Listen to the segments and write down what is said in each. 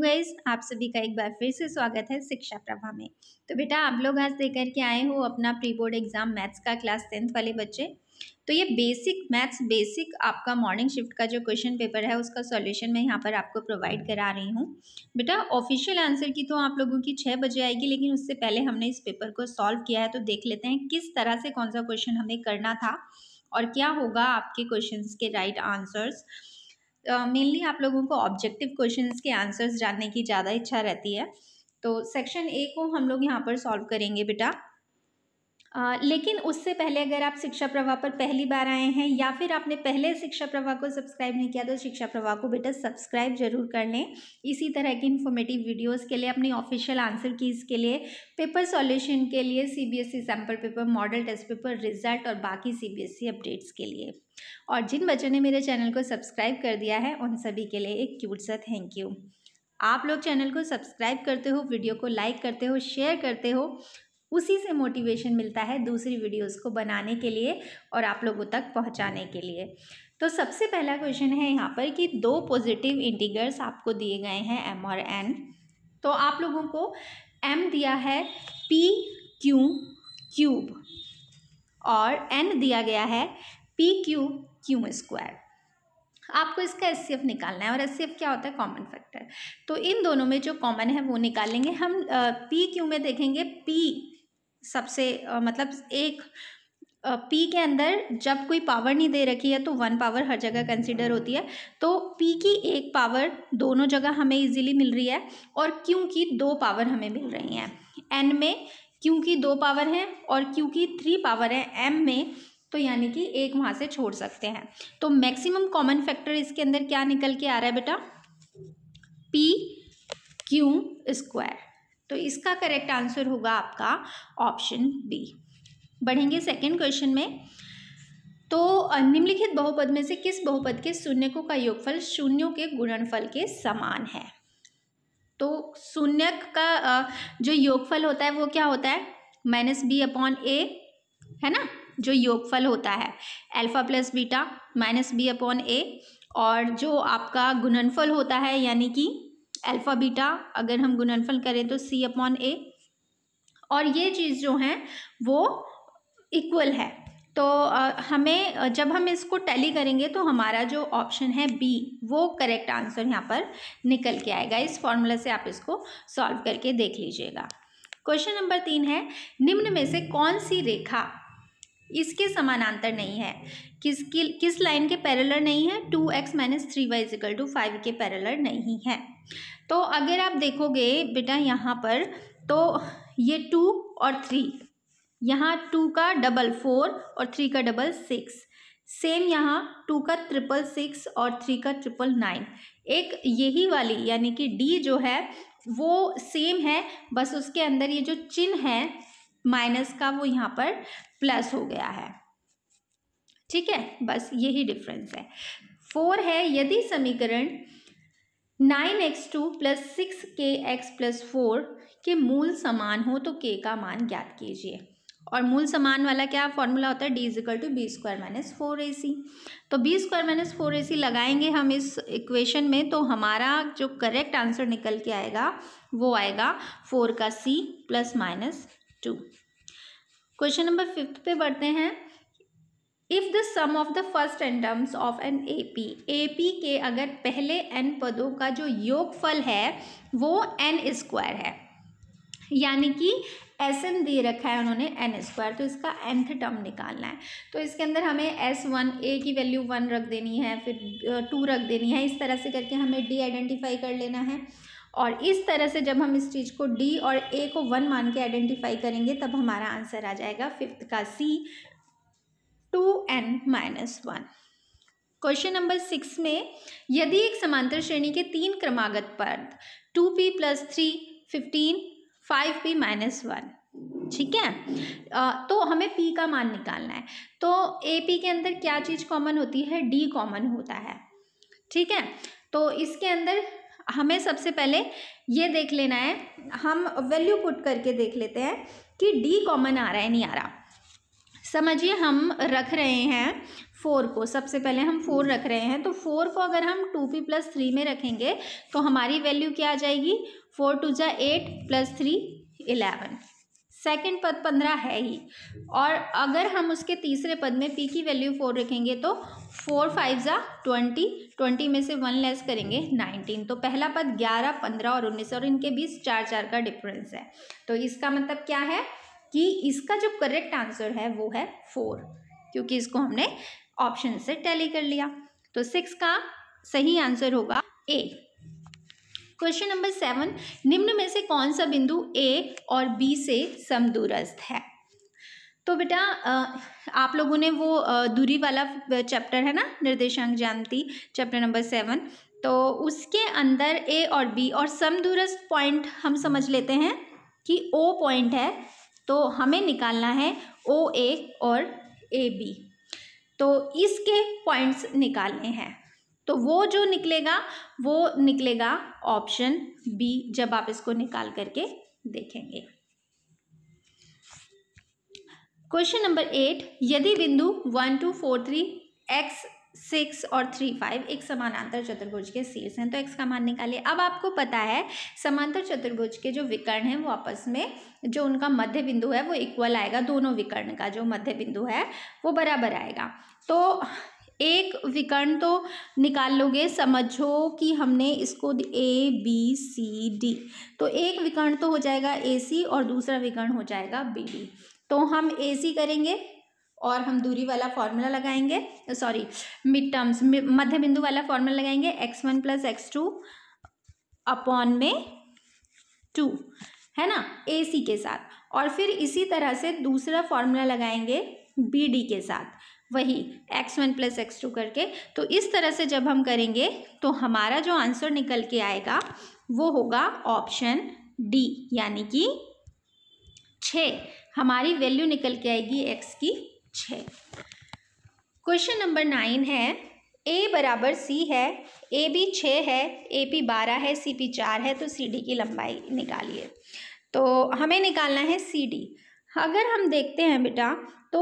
guys आप सभी का एक बार फिर से स्वागत है शिक्षा प्रभा में तो बेटा आप लोग आज देकर के आए हो अपना प्री बोर्ड एग्ज़ाम मैथ्स का क्लास टेंथ वाले बच्चे तो ये बेसिक मैथ्स बेसिक आपका मॉर्निंग शिफ्ट का जो क्वेश्चन पेपर है उसका सॉल्यूशन मैं यहाँ पर आपको प्रोवाइड करा रही हूँ बेटा ऑफिशियल आंसर की तो आप लोगों की छः बजे आएगी लेकिन उससे पहले हमने इस पेपर को सॉल्व किया है तो देख लेते हैं किस तरह से कौन सा क्वेश्चन हमें करना था और क्या होगा आपके क्वेश्चन के राइट right आंसर्स मेनली आप लोगों को ऑब्जेक्टिव क्वेश्चंस के आंसर्स जानने की ज़्यादा इच्छा रहती है तो सेक्शन ए को हम लोग यहाँ पर सॉल्व करेंगे बेटा आ, लेकिन उससे पहले अगर आप शिक्षा प्रवाह पर पहली बार आए हैं या फिर आपने पहले शिक्षा प्रवाह को सब्सक्राइब नहीं किया तो शिक्षा प्रवाह को बेटा सब्सक्राइब जरूर कर लें इसी तरह की इन्फॉर्मेटिव वीडियोस के लिए अपनी ऑफिशियल आंसर कीज़ के लिए पेपर सॉल्यूशन के लिए CBSE sample paper model test paper result और बाकी सी अपडेट्स e के लिए और जिन बच्चों ने मेरे चैनल को सब्सक्राइब कर दिया है उन सभी के लिए एक क्यूट सा थैंक यू आप लोग चैनल को सब्सक्राइब करते हो वीडियो को लाइक करते हो शेयर करते हो उसी से मोटिवेशन मिलता है दूसरी वीडियोस को बनाने के लिए और आप लोगों तक पहुंचाने के लिए तो सबसे पहला क्वेश्चन है यहाँ पर कि दो पॉजिटिव इंटीगर्स आपको दिए गए हैं एम और एन तो आप लोगों को एम दिया है पी क्यू क्यूब और एन दिया गया है पी क्यू क्यू स्क्वायर आपको इसका एस निकालना है और एस क्या होता है कॉमन फैक्टर तो इन दोनों में जो कॉमन है वो निकालेंगे हम पी क्यू में देखेंगे पी सबसे मतलब एक पी के अंदर जब कोई पावर नहीं दे रखी है तो वन पावर हर जगह कंसिडर होती है तो पी की एक पावर दोनों जगह हमें इजीली मिल रही है और क्यों की दो पावर हमें मिल रही हैं एन में क्योंकि की दो पावर हैं और क्योंकि की थ्री पावर है एम में तो यानी कि एक वहाँ से छोड़ सकते हैं तो मैक्सिमम कॉमन फैक्टर इसके अंदर क्या निकल के आ रहा है बेटा पी क्यू स्क्वायर तो इसका करेक्ट आंसर होगा आपका ऑप्शन बी बढ़ेंगे सेकेंड क्वेश्चन में तो निम्नलिखित बहुपद में से किस बहुपद के शून्यकों का योगफल शून्यों के गुणनफल के समान है तो शून्यक का जो योगफल होता है वो क्या होता है माइनस बी अपॉन ए है ना जो योगफल होता है alpha plus beta minus B upon A और जो आपका गुणनफल होता है यानी कि अल्फ़ा बीटा अगर हम गुणनफल करें तो सी अपॉन ए और ये चीज़ जो है वो इक्वल है तो हमें जब हम इसको टैली करेंगे तो हमारा जो ऑप्शन है बी वो करेक्ट आंसर यहाँ पर निकल के आएगा इस फॉर्मूला से आप इसको सॉल्व करके देख लीजिएगा क्वेश्चन नंबर तीन है निम्न में से कौन सी रेखा इसके समानांतर नहीं है किसकी किस लाइन के पैरेलल नहीं है two X minus three Y is equal to five के पैरेलल नहीं है तो अगर आप देखोगे बेटा यहाँ पर तो ये टू और थ्री यहाँ टू का डबल फोर और थ्री का डबल सिक्स सेम यहाँ टू का ट्रिपल सिक्स और थ्री का ट्रिपल नाइन एक यही वाली यानी कि डी जो है वो सेम है बस उसके अंदर ये जो चिन्ह है माइनस का वो यहाँ पर प्लस हो गया है ठीक है बस यही डिफरेंस है फोर है यदि समीकरण nine X two plus six K X plus four के मूल समान हो तो के का मान ज्ञात कीजिए और मूल समान वाला क्या फॉर्मूला होता है D is equal to B square minus four A C तो B square minus four A C लगाएंगे हम इस इक्वेशन में तो हमारा जो करेक्ट आंसर निकल के आएगा वो आएगा फोर का C plus minus two question number fifth पे बढ़ते हैं if the sum of the first N terms of an A P A P के अगर पहले एन पदों का जो योगफल है वो एन स्क्वायर है यानी कि एस एन दे रखा है उन्होंने एन स्क्वायर तो इसका एंथ टर्म निकालना है तो इसके अंदर हमें एस वन ए की वैल्यू वन रख देनी है फिर टू रख देनी है इस तरह से करके हमें डी आइडेंटिफाई कर लेना है और इस तरह से जब हम इस चीज़ को डी और ए को वन मान के आइडेंटिफाई करेंगे तब हमारा आंसर आ जाएगा फिफ्थ का C two N minus one question number six में यदि एक समांतर श्रेणी के तीन क्रमागत पद two P plus three fifteen five P minus one ठीक है तो हमें पी का मान निकालना है तो ए पी के अंदर क्या चीज़ कॉमन होती है डी कॉमन होता है ठीक है तो इसके अंदर हमें सबसे पहले ये देख लेना है हम वैल्यू पुट करके देख लेते हैं कि डी कॉमन आ रहा है नहीं आ रहा समझिए हम रख रहे हैं फोर को सबसे पहले हम फोर रख रहे हैं तो फोर को अगर हम टू पी प्लस थ्री में रखेंगे तो हमारी वैल्यू क्या आ जाएगी फोर टू जा eight plus three eleven second पद पंद्रह है ही और अगर हम उसके तीसरे पद में पी की वैल्यू फोर रखेंगे तो फोर फाइव ज़ा ट्वेंटी ट्वेंटी में से वन लेस करेंगे नाइनटीन तो पहला पद ग्यारह पंद्रह और उन्नीस और इनके बीच चार चार का डिफरेंस है तो इसका मतलब क्या है कि इसका जो करेक्ट आंसर है वो है फोर क्योंकि इसको हमने ऑप्शन से टैली कर लिया तो सिक्स का सही आंसर होगा ए क्वेश्चन नंबर सेवन निम्न में से कौन सा बिंदु ए और बी से समदूरस्थ है तो बेटा आप लोगों ने वो दूरी वाला चैप्टर है ना निर्देशांक जानती चैप्टर नंबर सेवन तो उसके अंदर ए और बी और समदूरस्थ पॉइंट हम समझ लेते हैं कि ओ पॉइंट है तो हमें निकालना है ओ ए और ए बी तो इसके पॉइंट्स निकालने हैं तो वो जो निकलेगा वो निकलेगा ऑप्शन बी जब आप इसको निकाल करके देखेंगे क्वेश्चन नंबर एट यदि बिंदु one two four three X six और थ्री फाइव एक समानांतर चतुर्भुज के शीर्ष हैं तो एक्स का मान निकालिए अब आपको पता है समांतर चतुर्भुज के जो विकर्ण हैं वो आपस में जो उनका मध्य बिंदु है वो इक्वल आएगा दोनों विकर्ण का जो मध्य बिंदु है वो बराबर आएगा तो एक विकर्ण तो निकाल लोगे समझो कि हमने इसको ए बी सी डी तो एक विकर्ण तो हो जाएगा ए सी और दूसरा विकर्ण हो जाएगा बी डी तो हम ए सी करेंगे और हम दूरी वाला फॉर्मूला लगाएंगे सॉरी मिड टर्म्स मध्य बिंदु वाला फॉर्मूला लगाएंगे X one plus X two upon में टू है ना ए सी के साथ और फिर इसी तरह से दूसरा फॉर्मूला लगाएंगे बी डी के साथ वही X one plus X two करके तो इस तरह से जब हम करेंगे तो हमारा जो आंसर निकल के आएगा वो होगा ऑप्शन डी यानी कि छः हमारी वैल्यू निकल के आएगी एक्स की छः क्वेश्चन नंबर नाइन है ए बराबर सी है ए बी छः है ए पी बारह है सी पी चार है तो सी डी की लंबाई निकालिए तो हमें निकालना है सी डी अगर हम देखते हैं बेटा तो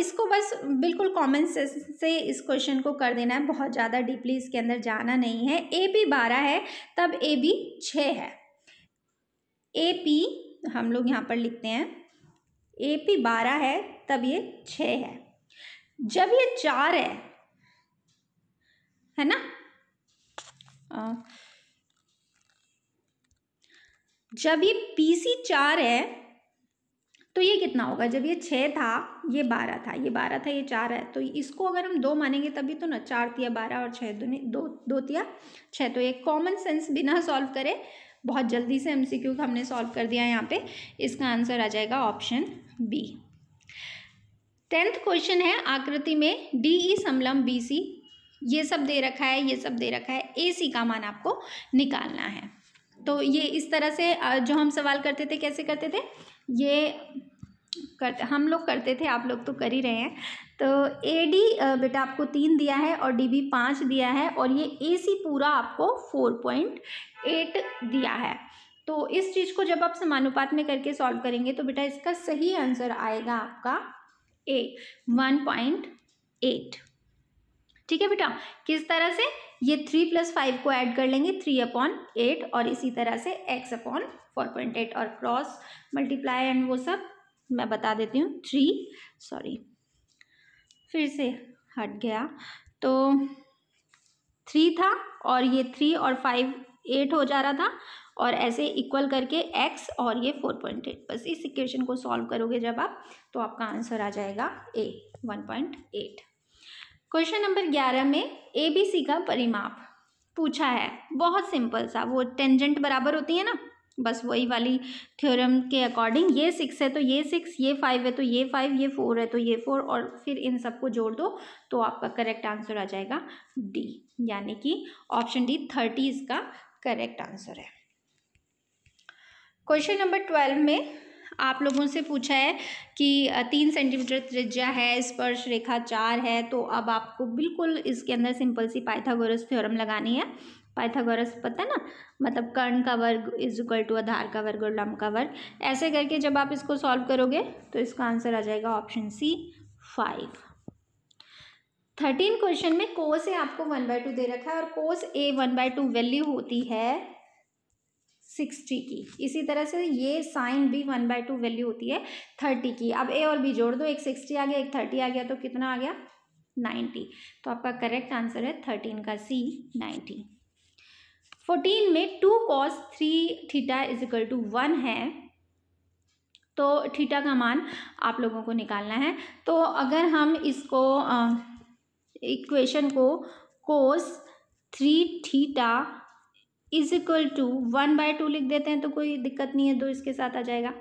इसको बस बिल्कुल कॉमन सेंस से इस क्वेश्चन को कर देना है बहुत ज़्यादा डीपली इसके अंदर जाना नहीं है ए पी बारह है तब ए बी छः है ए पी हम लोग यहाँ पर लिखते हैं ए पी बारह है तब ये छः है जब ये चार है है ना जब ये पी सी चार है तो ये कितना होगा जब ये छः था ये बारह था ये बारह था ये चार है तो इसको अगर हम दो मानेंगे तभी तो ना चार तिया बारह और छः दो दो दो तिया छः तो ये कॉमन सेंस बिना सॉल्व करे बहुत जल्दी से एम सी क्यू का हमने सॉल्व कर दिया यहाँ पे इसका आंसर आ जाएगा ऑप्शन बी टेंथ क्वेश्चन है आकृति में डी ई e समलम बी सी ये सब दे रखा है ये सब दे रखा है ए सी का मान आपको निकालना है तो ये इस तरह से जो हम सवाल करते थे कैसे करते थे ये कर हम लोग करते थे आप लोग तो कर ही रहे हैं तो ए डी बेटा आपको तीन दिया है और डी बी पाँच दिया है और ये ए सी पूरा आपको फोर पॉइंट एट दिया है तो इस चीज़ को जब आप समानुपात में करके सॉल्व करेंगे तो बेटा इसका सही आंसर आएगा आपका ए वन पॉइंट एट ठीक है बेटा किस तरह से ये थ्री प्लस फाइव को ऐड कर लेंगे थ्री अपॉन एट और इसी तरह से X upon four point eight और क्रॉस मल्टीप्लाई एंड वो सब मैं बता देती हूँ थ्री सॉरी फिर से हट गया तो थ्री था और ये थ्री और फाइव एट हो जा रहा था और ऐसे इक्वल करके एक्स और ये फोर पॉइंट एट बस इस इक्वेशन को सॉल्व करोगे जब आप तो आपका आंसर आ जाएगा A one point eight question number ग्यारह में ए बी सी का परिमाप पूछा है बहुत सिंपल सा वो टेंजेंट बराबर होती है ना बस वही वाली थ्योरम के अकॉर्डिंग ये सिक्स है तो ये सिक्स ये फाइव है तो ये फाइव ये फोर है तो ये फोर और फिर इन सबको जोड़ दो तो आपका करेक्ट आंसर आ जाएगा डी यानी कि ऑप्शन डी थर्टी इसका करेक्ट आंसर है क्वेश्चन नंबर ट्वेल्व में आप लोगों से पूछा है कि तीन सेंटीमीटर त्रिज्या है स्पर्श रेखा चार है तो अब आपको बिल्कुल इसके अंदर सिंपल सी पाइथागोरस थ्योरम लगानी है पाइथागोरस पता ना मतलब कर्ण का वर्ग इज इक्वल टू आधार का वर्ग और लम्ब का वर्ग ऐसे करके जब आप इसको सॉल्व करोगे तो इसका आंसर आ जाएगा option C five thirteen question में कोस ए आपको वन बाय टू दे रखा है और cos A one by two value होती है सिक्सटी की इसी तरह से ये साइन भी वन बाई टू वैल्यू होती है थर्टी की अब ए और बी जोड़ दो एक सिक्सटी आ गया एक थर्टी आ गया तो कितना आ गया नाइन्टी तो आपका करेक्ट आंसर है थर्टीन का सी नाइन्टी फोर्टीन में two cos three theta is equal to one है तो थीटा का मान आप लोगों को निकालना है तो अगर हम इसको इक्वेशन को cos three theta is equal to one by two लिख देते हैं तो कोई दिक्कत नहीं है दो इसके साथ आ जाएगा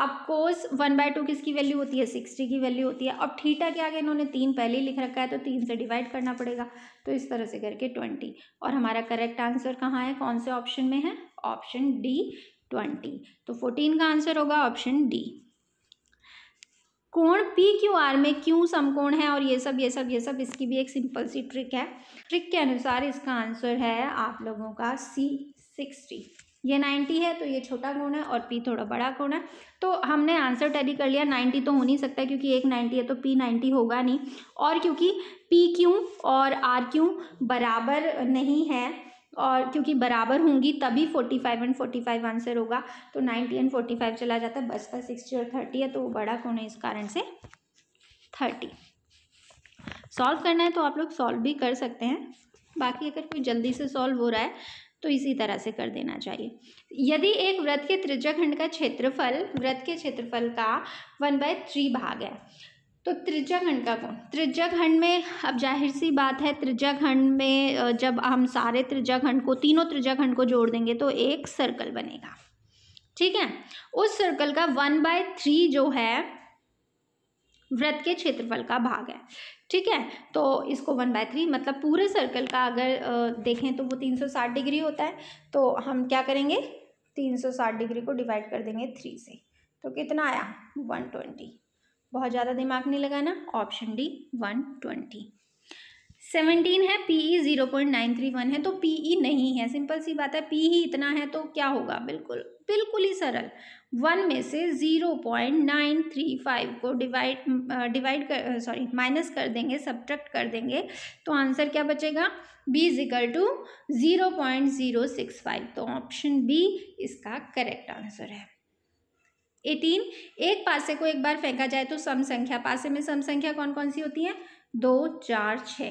अब कोस वन बाय टू किसकी वैल्यू होती है सिक्सटी की वैल्यू होती है अब थीटा के आगे इन्होंने तीन पहले ही लिख रखा है तो तीन से डिवाइड करना पड़ेगा तो इस तरह से करके ट्वेंटी और हमारा करेक्ट आंसर कहाँ है कौन से ऑप्शन में है ऑप्शन डी ट्वेंटी तो फोर्टीन का आंसर होगा ऑप्शन डी कोण पी क्यू आर में क्यों समकोण है और ये सब ये सब ये सब इसकी भी एक सिंपल सी ट्रिक है ट्रिक के अनुसार इसका आंसर है आप लोगों का सी सिक्सटी ये नाइन्टी है तो ये छोटा कोण है और पी थोड़ा बड़ा कोण है तो हमने आंसर टैली कर लिया नाइन्टी तो हो नहीं सकता क्योंकि एक नाइन्टी है तो पी नाइन्टी होगा नहीं और क्योंकि पी क्यू और आर क्यू बराबर नहीं है और क्योंकि बराबर होंगी तभी forty five and forty five answer होगा तो नाइन्टी एंड फोर्टी फाइव चला जाता है बस का सिक्सटी और थर्टी है तो वो बड़ा कौन है इस कारण से थर्टी सॉल्व करना है तो आप लोग सॉल्व भी कर सकते हैं बाकी अगर कोई जल्दी से सॉल्व हो रहा है तो इसी तरह से कर देना चाहिए यदि एक व्रत के त्रिजाखंड का क्षेत्रफल व्रत के क्षेत्रफल का वन बाय थ्री भाग है तो त्रिज्या खंड का कौन त्रिज्या खंड में अब जाहिर सी बात है त्रिज्या खंड में जब हम सारे त्रिज्या खंड को तीनों त्रिज्या खंड को जोड़ देंगे तो एक सर्कल बनेगा ठीक है उस सर्कल का वन बाय थ्री जो है वृत्त के क्षेत्रफल का भाग है ठीक है तो इसको वन बाय थ्री मतलब पूरे सर्कल का अगर देखें तो वो तीन सौ साठ डिग्री होता है तो हम क्या करेंगे तीन सौ साठ डिग्री को डिवाइड कर देंगे थ्री से तो कितना आया वन ट्वेंटी बहुत ज़्यादा दिमाग नहीं लगाना option D one twenty seventeen है P E e zero point nine three one है तो पी ई e नहीं है सिंपल सी बात है पी ही इतना है तो क्या होगा बिल्कुल बिल्कुल ही सरल वन में से zero point nine three five को डिवाइड डिवाइड कर सॉरी माइनस कर देंगे सब्ट्रैक्ट कर देंगे तो आंसर क्या बचेगा B is equal to zero point zero six five तो ऑप्शन बी इसका करेक्ट आंसर है एटीन एक पासे को एक बार फेंका जाए तो सम संख्या पासे में सम संख्या कौन कौन सी होती है दो चार छ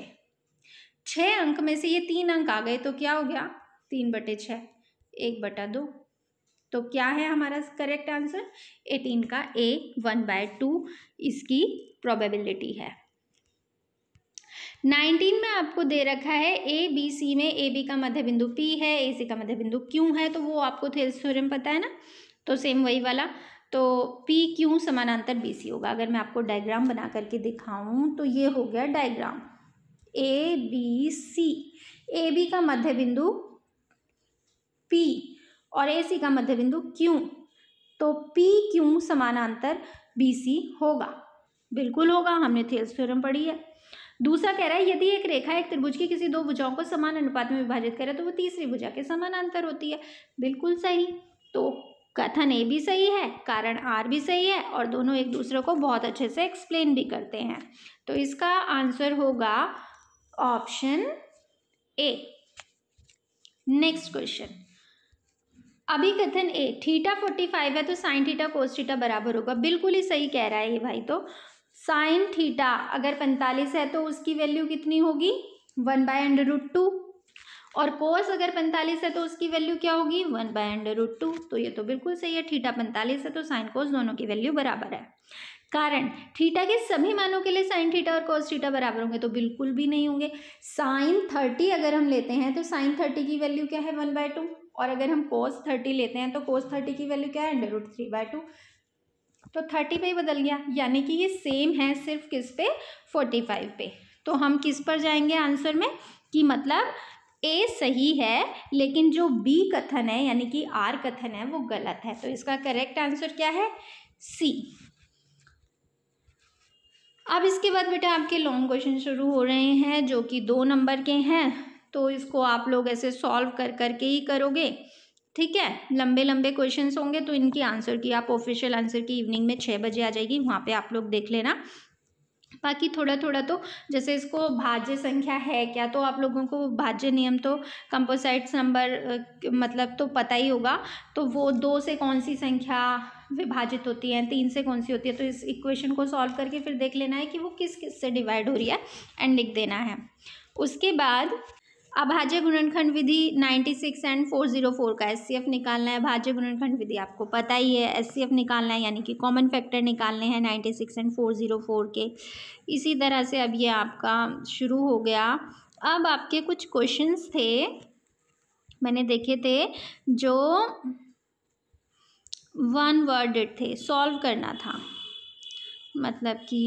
छः अंक में से ये तीन अंक आ गए तो क्या हो गया तीन बटे छ एक बटा दो तो क्या है हमारा करेक्ट आंसर एटीन का ए वन बाय टू इसकी प्रोबेबिलिटी है नाइनटीन में आपको दे रखा है ए बी सी में ए बी का मध्य बिंदु पी है ए सी का मध्य बिंदु क्यू है तो वो आपको थे पता है ना तो सेम वही वाला तो पी क्यू समानांतर बी सी होगा अगर मैं आपको डायग्राम बना करके दिखाऊं तो ये हो गया diagram A B C A B का मध्य बिंदु पी और ए सी का मध्य बिंदु क्यू तो पी क्यू समानांतर बी सी होगा बिल्कुल होगा हमने थेल्स थ्योरम पढ़ी है दूसरा कह रहा है यदि एक रेखा एक त्रिभुज की किसी दो भुजाओं को समान अनुपात में विभाजित करे तो वो तीसरी भुजा के समानांतर होती है बिल्कुल सही तो कथन ए भी सही है कारण आर भी सही है और दोनों एक दूसरे को बहुत अच्छे से एक्सप्लेन भी करते हैं तो इसका आंसर होगा ऑप्शन ए नेक्स्ट क्वेश्चन अभी कथन ए थीटा फोर्टी फाइव है तो साइन थीटा कोस थीटा बराबर होगा बिल्कुल ही सही कह रहा है ये भाई तो साइन थीटा अगर पैंतालीस है तो उसकी वैल्यू कितनी होगी one by under root two और कोस अगर पैंतालीस है तो उसकी वैल्यू क्या होगी one by under root two तो ये तो बिल्कुल सही है थीटा पैंतालीस है तो साइन कोस दोनों की वैल्यू बराबर है कारण थीटा के सभी मानों के लिए साइन थीटा और कोस थीटा बराबर होंगे तो बिल्कुल भी नहीं होंगे साइन थर्टी अगर हम लेते हैं तो साइन थर्टी की वैल्यू क्या है वन बाय टू और अगर हम कोस थर्टी लेते हैं तो कोस थर्टी की वैल्यू क्या है under root three by two तो थर्टी पे ही बदल गया यानी कि ये सेम है सिर्फ किस पे फोर्टी फाइव पे तो हम किस पर जाएंगे आंसर में कि मतलब ए सही है लेकिन जो बी कथन है यानी कि आर कथन है वो गलत है तो इसका करेक्ट आंसर क्या है सी अब इसके बाद बेटा आपके लॉन्ग क्वेश्चन शुरू हो रहे हैं जो कि दो नंबर के हैं तो इसको आप लोग ऐसे सॉल्व कर करके ही करोगे ठीक है लंबे लंबे क्वेश्चंस होंगे तो इनकी आंसर की आप ऑफिशियल आंसर की इवनिंग में छः बजे आ जाएगी वहाँ पे आप लोग देख लेना बाकी थोड़ा थोड़ा तो जैसे इसको भाज्य संख्या है क्या तो आप लोगों को भाज्य नियम तो कंपोसाइट्स नंबर मतलब तो पता ही होगा तो वो दो से कौन सी संख्या विभाजित होती है तीन से कौन सी होती है तो इस इक्वेशन को सॉल्व करके फिर देख लेना है कि वो किस किस से डिवाइड हो रही है एंड लिख देना है उसके बाद अभाज्य गुणनखंड विधि 96 एंड 404 का एफ़ निकालना है अभाज्य गुणनखंड विधि आपको पता ही है एफ निकालना है यानी कि कॉमन फैक्टर निकालने हैं 96 एंड 404 के इसी तरह से अब ये आपका शुरू हो गया अब आपके कुछ क्वेश्चंस थे मैंने देखे थे जो वन वर्डेड थे सॉल्व करना था मतलब कि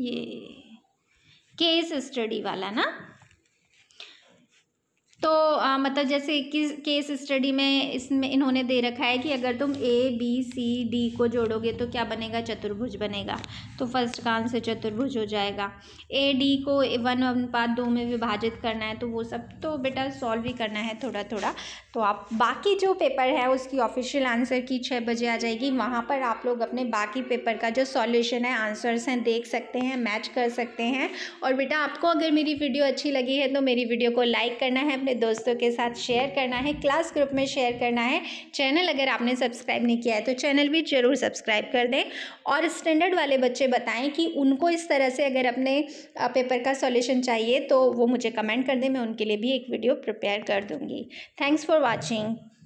ये केस स्टडी वाला ना तो आ, मतलब जैसे किस केस स्टडी में इसमें इन्होंने दे रखा है कि अगर तुम ए बी सी डी को जोड़ोगे तो क्या बनेगा चतुर्भुज बनेगा तो फर्स्ट का आंसर चतुर्भुज हो जाएगा ए डी को वन अनुपात दो में विभाजित करना है तो वो सब तो बेटा सॉल्व ही करना है थोड़ा थोड़ा तो आप बाकी जो पेपर है उसकी ऑफिशियल आंसर की छः बजे आ जाएगी वहाँ पर आप लोग अपने बाकी पेपर का जो सॉल्यूशन है आंसर्स हैं देख सकते हैं मैच कर सकते हैं और बेटा आपको अगर मेरी वीडियो अच्छी लगी है तो मेरी वीडियो को लाइक करना है अपने अपने दोस्तों के साथ शेयर करना है क्लास ग्रुप में शेयर करना है चैनल अगर आपने सब्सक्राइब नहीं किया है तो चैनल भी ज़रूर सब्सक्राइब कर दें और स्टैंडर्ड वाले बच्चे बताएं कि उनको इस तरह से अगर अपने पेपर का सॉल्यूशन चाहिए तो वो मुझे कमेंट कर दें मैं उनके लिए भी एक वीडियो प्रिपेयर कर दूँगी थैंक्स फॉर वॉचिंग